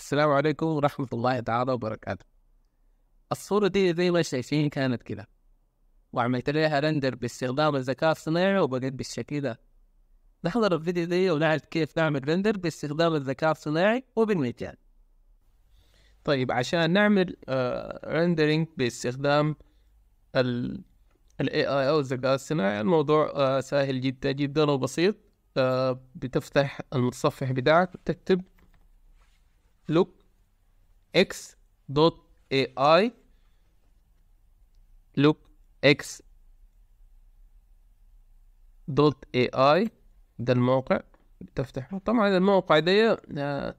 السلام عليكم ورحمة الله تعالى وبركاته الصورة دي زي ما شايفين كانت كده وعملت لها رندر باستخدام الذكاء الصناعي وبقت بالشكل ده نحضر الفيديو دي ونعرف كيف نعمل رندر باستخدام الذكاء الصناعي وبالمجان طيب عشان نعمل ريندرينج آه، uh, باستخدام ال الاي اي او الذكاء الصناعي الموضوع uh, سهل جدا جدا وبسيط uh, بتفتح المتصفح بتاعك وتكتب look x dot AI look x دوت اي اي ده الموقع بتفتحه طبعا الموقع ده آه،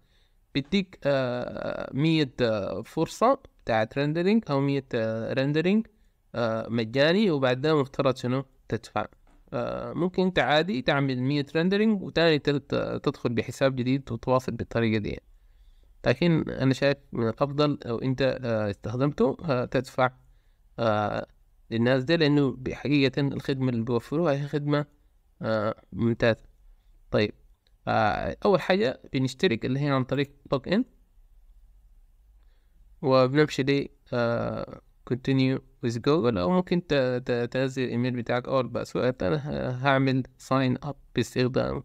بيديك آه، مية آه، فرصة بتاعت ريندرينج أو مية ريندرينج مجاني وبعدها مفترض شنو تدفع ممكن انت عادي تعمل مية ريندرينج وتاني تدخل بحساب جديد وتواصل بالطريقة دي لكن أنا شايف من الأفضل لو أنت آه، استخدمته آه، تدفع آه، للناس دي لأنه حقيقة الخدمة اللي بيوفروها هي خدمة ممتازة طيب أول حاجة بنشترك اللي هي عن طريق لوج إن وبنمشي لي continue with Google أو ممكن تنزل الإيميل بتاعك أو الباسورد أنا هعمل sign up باستخدام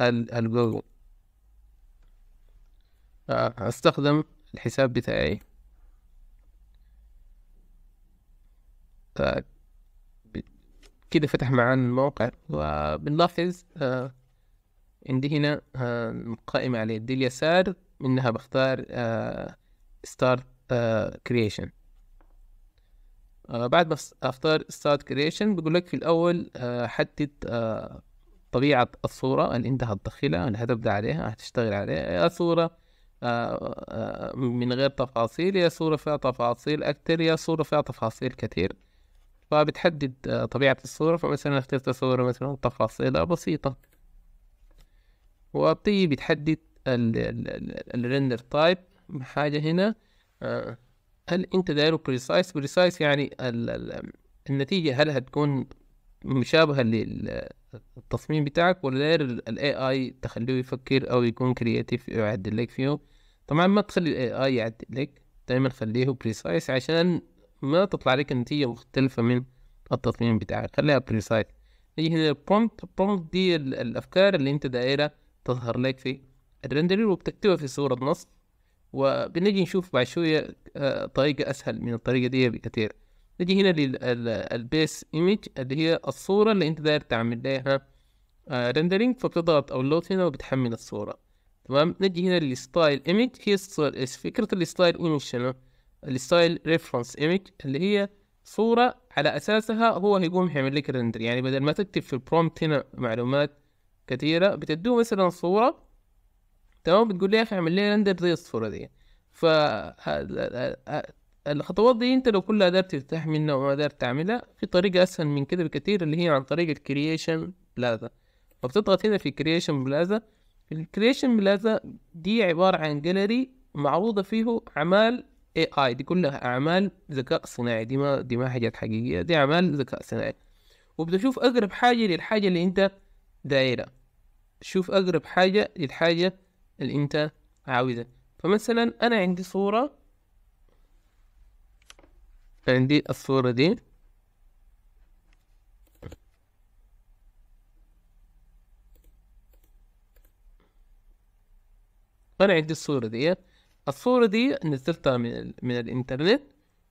الجوجل استخدم الحساب بتاعي كده فتح معانا الموقع وبنلاحظ آه، عندي هنا آه، قائمة على يدي اليسار منها بختار آه، start creation بعد ما اختار start creation بقول لك في الاول حدد طبيعة الصورة اللي انت هتدخلها الهدف ده عليها هتشتغل عليها صورة آه، آه، من غير تفاصيل يا صورة فيها تفاصيل أكتر يا صورة فيها تفاصيل كتير فبتحدد آه، طبيعة الصورة فمثلا اخترت صورة مثلا تفاصيلها بسيطة وبتيجي بتحدد الريندر تايب حاجة هنا هل انت دايره بريسايس بريسايس يعني النتيجة هل هتكون مشابهة للتصميم بتاعك ولا داير الاي اي تخليه يفكر او يكون كرياتيف يعدل لك فيه طبعا ما تخلي الاي اي يعدل لك دايما خليه بريسايس عشان ما تطلع لك نتيجة مختلفة من التصميم بتاعك خليها بريسايس نجي هنا البرومبت البرومبت دي الأفكار اللي أنت دايرة تظهر لك في الرندرير وبتكتبها في صورة نص وبنجي نشوف بعد شوية آه، طريقة أسهل من الطريقة دي بكتير نجي هنا للبيس ايمج اللي هي الصورة اللي أنت داير تعمل لها ريندرينج آه، فبتضغط أو هنا وبتحمل الصورة تمام نجي هنا للستايل ايمج هي فكرة الستايل ايمج شنو الستايل ريفرنس ايمج اللي هي صورة على اساسها هو هيقوم يعمل لك رندر يعني بدل ما تكتب في البرومبت هنا معلومات كثيرة بتدوه مثلا صورة تمام بتقول لي يا اخي اعمل لي رندر زي الصورة دي ف الخطوات دي انت لو كلها قدرت ترتاح منها وما قدرت تعملها في طريقة اسهل من كده بكثير اللي هي عن طريق الكرييشن بلازا فبتضغط هنا في كرييشن بلازا الكريشن بلازا دي عبارة عن جاليري معروضة فيه أعمال اي اي دي كلها أعمال ذكاء صناعي دي ما دي ما حاجات حقيقية دي أعمال ذكاء صناعي وبتشوف أقرب حاجة للحاجة اللي أنت دايرة شوف أقرب حاجة للحاجة اللي أنت عاوزها فمثلا أنا عندي صورة عندي الصورة دي انا عندي الصوره دي الصوره دي نزلتها من, من الانترنت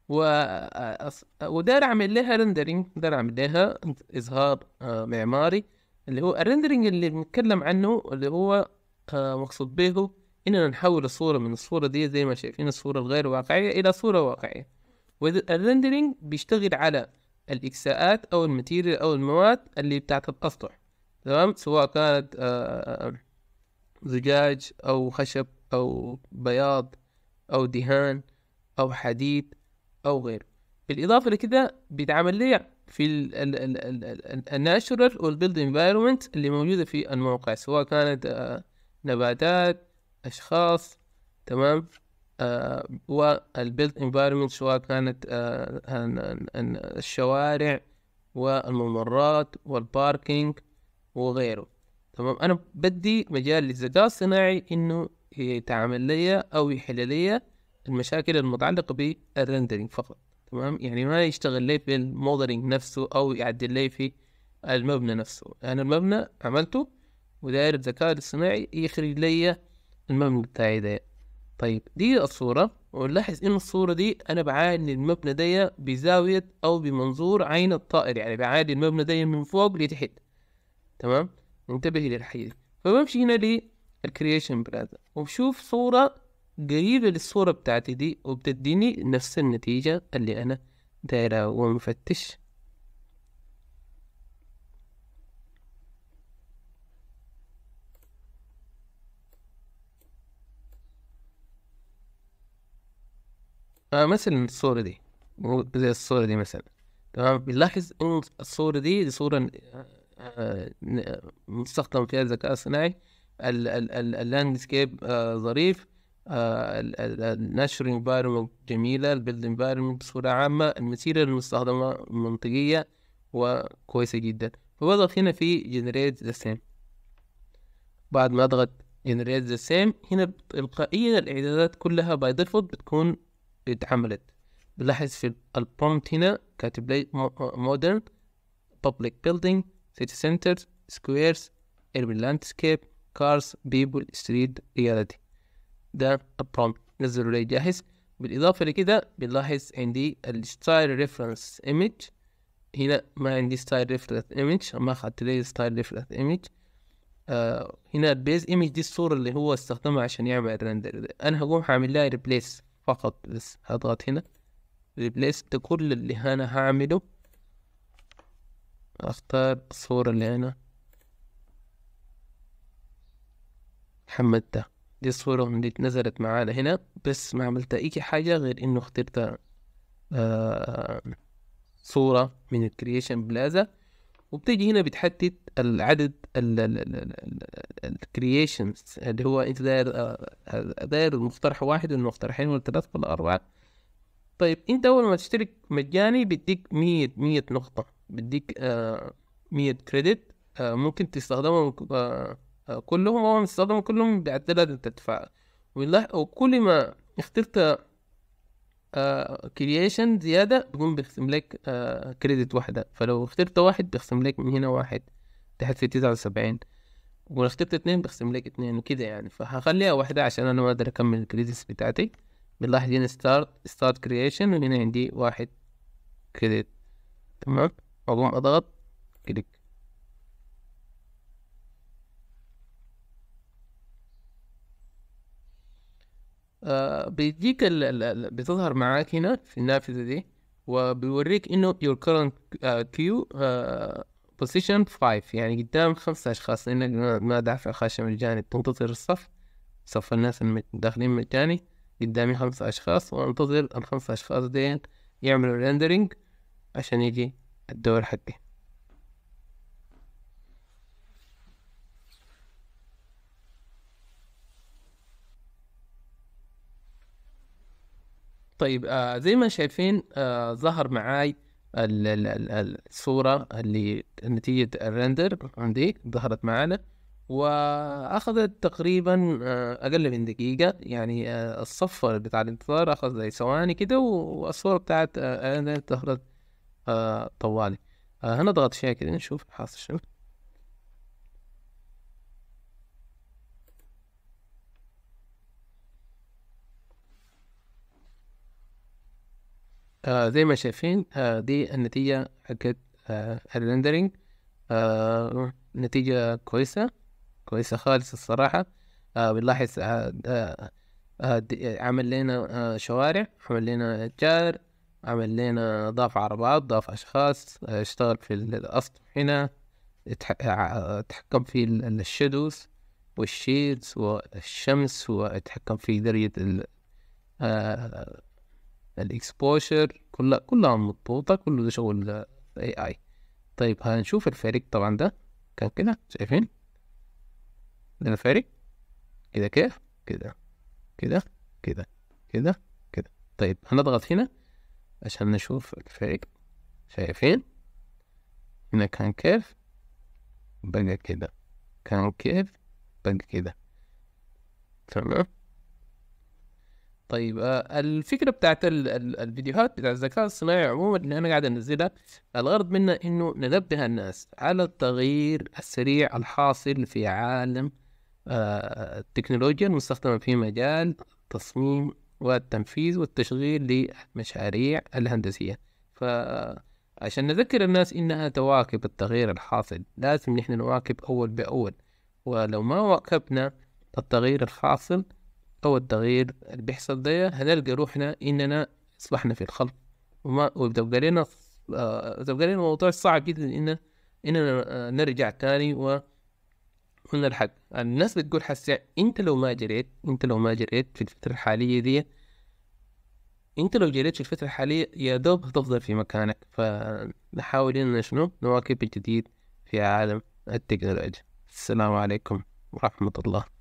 و آه، ودار اعمل لها رندرينج دار اعمل لها اظهار آه، معماري اللي هو الرندرينج اللي بنتكلم عنه اللي هو آه، مقصود به اننا نحول الصوره من الصوره دي زي ما شايفين الصوره الغير واقعيه الى صوره واقعيه والرندرينج بيشتغل على الاكساءات او الماتيريال او المواد اللي بتاعت الاسطح تمام سواء كانت زجاج أو خشب أو بياض أو دهان أو حديد أو غيره بالإضافة لكده بيتعمل لي في الناتشورال والبيلد انفايرمنت اللي موجودة في الموقع سواء كانت آه، نباتات أشخاص تمام آه، والبيلد انفايرمنت سواء كانت آه، الشوارع والممرات والباركينج وغيره تمام انا بدي مجال للذكاء الصناعي انه يتعامل لي او يحل لي المشاكل المتعلقه بالرندرينج فقط تمام يعني ما يشتغل لي في نفسه او يعدل لي في المبنى نفسه انا يعني المبنى عملته وداير الذكاء الصناعي يخرج لي المبنى بتاعي ده طيب دي الصوره ونلاحظ ان الصوره دي انا بعاني المبنى ده بزاويه او بمنظور عين الطائر يعني بعاني المبنى ده من فوق لتحت تمام انتبهي للحيز فبمشي هنا للكرييشن بلازا وبشوف صورة قريبة للصورة بتاعتي دي وبتديني نفس النتيجة اللي أنا دايرة ومفتش آه مثلا الصورة دي زي الصورة دي مثلا تمام بنلاحظ إن الصورة دي دي صورة آه، مستخدم آه، فيها الذكاء الصناعي اللاندسكيب آه، ظريف آه، النشر انفايرمنت جميلة البيلد انفايرمنت بصورة عامة المسيرة المستخدمة منطقية وكويسة جدا فبضغط هنا في generate the same بعد ما اضغط generate the same هنا تلقائيا الاعدادات كلها باي ديفولت بتكون اتعملت بلاحظ في البرومبت هنا كاتب لي مودرن بابليك بيلدينج سيتي سنتر سكويرز urban landscape cars people street reality ده البرومبت نزله لي جاهز بالإضافة لكده بنلاحظ عندي الستايل ريفرنس ايمج هنا ما عندي ستايل ريفرنس ايمج ما أخدت لي ستايل ريفرنس ايمج هنا البيز ايمج دي الصورة اللي هو استخدمها عشان يعمل الرندر أنا هقوم هعمل لها ريبليس فقط بس هضغط هنا ريبليس ده كل اللي أنا هعمله أختار الصورة اللي هنا حملتها دي الصورة اللي نزلت معانا هنا بس ما عملت أي حاجة غير إنه اخترت آه صورة من الكرييشن بلازا وبتجي هنا بتحدد العدد الكرييشنز اللي هو انت داير آه، داير المقترح واحد ولا مقترحين ولا ثلاثة ولا أربعة طيب انت اول ما تشترك مجاني بيديك مية مية نقطة بديك آه، مية كريدت آه، ممكن تستخدمهم آه، كلهم او تستخدمهم كلهم بعد أنت تدفع وكل ما اخترت كرييشن زيادة بيقوم بيختم لك كريدت واحدة فلو اخترت واحد بيختم لك من هنا واحد تحت في تسعة وسبعين ولو اخترت اتنين بيختم لك اتنين وكده يعني فهخليها واحدة عشان أنا ما أقدر أكمل الكريدتس بتاعتي بنلاحظ هنا ستارت ستارت كرييشن وهنا عندي واحد كريدت تمام أول ما أضغط كليك آه بيديك ال ال بتظهر معاك هنا في النافذة دي وبيوريك إنه your current uh, queue uh, position 5 يعني قدام خمسة أشخاص لأنك ما دافع خاشة مجاني تنتظر الصف صف الناس الداخلين مجاني قدامي خمسة أشخاص وأنتظر الخمسة أشخاص دين يعملوا ريندرينج عشان يجي الدور حقي طيب آه زي ما شايفين آه ظهر معاي الـ الـ الصورة اللي نتيجة الرندر عندي ظهرت معانا وأخذت تقريبا آه، أقل من دقيقة يعني آه، الصفر الصف بتاع الانتظار أخذ زي ثواني كده والصورة بتاعت الرندر آه، ظهرت طوالي آه هنضغط شيء كذا نشوف حاصل شنو آه زي ما شايفين آه دي النتيجة حقت آه الريندرينج آه نتيجة كويسة كويسة خالص الصراحة آه بنلاحظ آه آه, آه، عمل لنا آه شوارع عمل لنا جار عمل لنا ضاف عربات ضاف أشخاص آه، اشتغل في الأسطح هنا تحكم في الشدوس والشيدز والشمس واتحكم في درجة ال آه، الاكسبوشر كلها كلها مضبوطة كله ده شغل اي اي طيب هنشوف الفريق طبعا ده كان كده شايفين ده الفريق كده كيف كده كده كده كده كده طيب هنضغط هنا عشان نشوف الفريق شايفين هنا كان كيف بقى كده كان كيف بقى كده تمام طيب آه، الفكره بتاعت الفيديوهات بتاع الذكاء الصناعي عموما اللي انا قاعد انزلها الغرض منها انه ننبه الناس على التغيير السريع الحاصل في عالم آه، التكنولوجيا المستخدمه في مجال تصميم والتنفيذ والتشغيل للمشاريع الهندسية فعشان نذكر الناس إنها تواكب التغيير الحاصل لازم نحن نواكب أول بأول ولو ما واكبنا التغيير الحاصل أو التغيير اللي بيحصل ده هنلقى روحنا إننا أصبحنا في الخلف وما وبتبقى لنا الموضوع آه، لنا صعب جدا إن إننا آه، نرجع تاني و من الحق الناس بتقول حسا يعني انت لو ما جريت انت لو ما جريت في الفترة الحالية دي انت لو جريت في الفترة الحالية يا دوب هتفضل في مكانك فنحاول اننا شنو نواكب الجديد في عالم التكنولوجيا السلام عليكم ورحمة الله